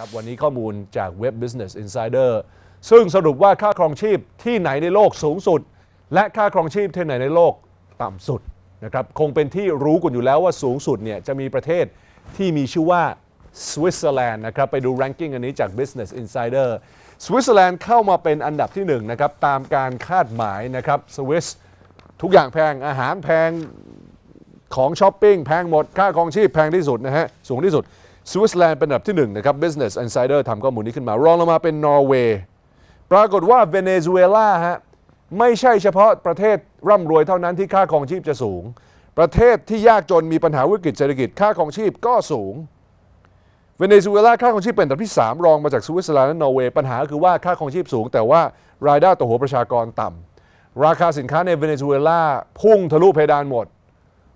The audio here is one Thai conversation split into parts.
ครับวันนี้ข้อมูลจากเว็บ Business Insider ซึ่งสรุปว่าค่าครองชีพที่ไหนในโลกสูงสุด และค่าครองชีพที่ไหนในโลกต่ำสุดนะครับคงเป็นที่รู้กันอยู่แล้วว่าสูงสุดเนี่ยจะมีประเทศที่มีชื่อว่าสวิตเซอร์แลนด์นะครับไปดูแรงกิ้งอันนี้จาก Business Insider สวิตเซอร์แลนด์เข้ามาเป็นอันดับที่1นะครับตามการคาดหมายนะครับสวิสทุกอย่างแพงอาหารแพงของช้อปปิ้งแพงหมด ค่าครองชีพแพงที่สุดนะฮะสูงที่สุดสวิตเซอร์แลนด์เป็นอันดับที่1นะครับ Business Insider ทำข้อมูลนี้ขึ้นมา รองลงมาเป็นนอร์เวย์ ปรากฏว่าเวเนซุเอลาฮะไม่ใช่เฉพาะประเทศร่ำรวยเท่านั้นที่ค่าครองชีพจะสูง ประเทศที่ยากจนมีปัญหาวิกฤตเศรษฐกิจค่าครองชีพก็สูง เวเนซุเอลาค่าครองชีพเป็นอันดับที่ 3 รองมาจากสวิตเซอร์แลนด์และนอร์เวย์ปัญหาคือว่าค่าครองชีพสูง แต่ว่ารายได้ต่อหัวประชากรต่ำราคาสินค้าในเวเนซุเอลาพุ่งทะลุเพดานหมด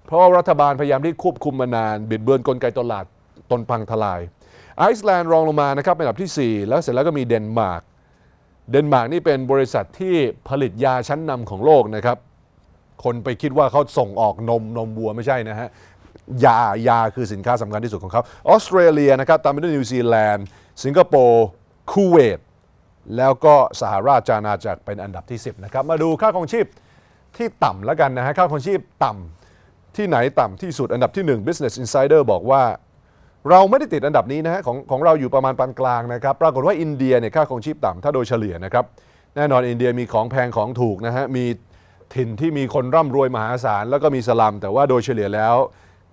เพราะรัฐบาลพยายามที่ควบคุมมานาน บิดเบือนกลไกตลาดตนพังทลาย ไอซ์แลนด์รองลงมานะครับเป็นอันดับที่ 4 แล้วเสร็จแล้วก็มีเดนมาร์กเดนมาร์กนี่เป็นบริษัทที่ผลิตยาชั้นนำของโลกนะครับ คนไปคิดว่าเขาส่งออกนมนมวัวไม่ใช่นะฮะยา ยาคือสินค้าสำคัญที่สุดของเขาออสเตรเลียนะครับ ตามไปด้วยนิวซีแลนด์ สิงคโปร์ คูเวต แล้วก็สหราชอาณาจักรเป็นอันดับที่ 10นะครับมาดูค่าครองชีพที่ต่ำแล้วกันนะฮะค่าครองชีพต่ำที่ไหนต่ำที่สุดอันดับที่ 1 Business Insider บอกว่าเราไม่ได้ติดอันดับนี้นะฮะของของเราอยู่ประมาณปานกลางนะครับปรากฏว่าอินเดียเนี่ยค่าของชีพต่ำถ้าโดยเฉลี่ยนะครับแน่นอนอินเดียมีของแพงของถูกนะฮะมีถิ่นที่มีคนร่ำรวยมหาศาลแล้วก็มีสลัม แต่ว่าโดยเฉลี่ยแล้ว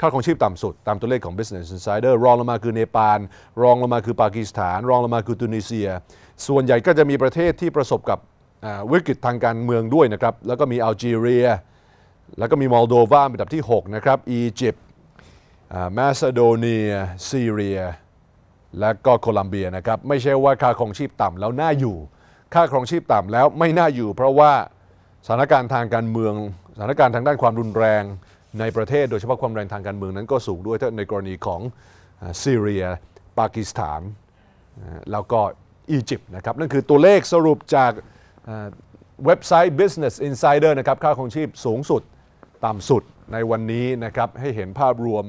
ค่าของชีพต่ำสุด ตามตัวเลขของ Business Insider รองลงมาคือเนปาลรองลงมาคือปากีสถาน รองลงมาคือตุนิเซีย ส่วนใหญ่ก็จะมีประเทศที่ประสบกับวิกฤตทางการเมืองด้วยนะครับแล้วก็มีอัลจีเรียแล้วก็มีมอลโดวาเป็นอันดับที่6นะครับอียิปต์มาซิโดเนียซีเรีย และก็โคลัมเบียนะครับ ไม่ใช่ว่าค่าครองชีพต่ำแล้วน่าอยู่ค่าครองชีพต่ำแล้วไม่น่าอยู่เพราะว่าสถานการณ์ทางการเมืองสถานการณ์ทางด้านความรุนแรงในประเทศโดยเฉพาะความแรงทางการเมืองนั้นก็สูงด้วยในกรณีของซีเรียปากีสถานแล้วก็อียิปต์นะครับ นั่นคือตัวเลขสรุปจากเว็บไซต์ Business Insider นะครับค่าครองชีพสูงสุดต่ำสุดในวันนี้นะครับให้เห็นภาพรวม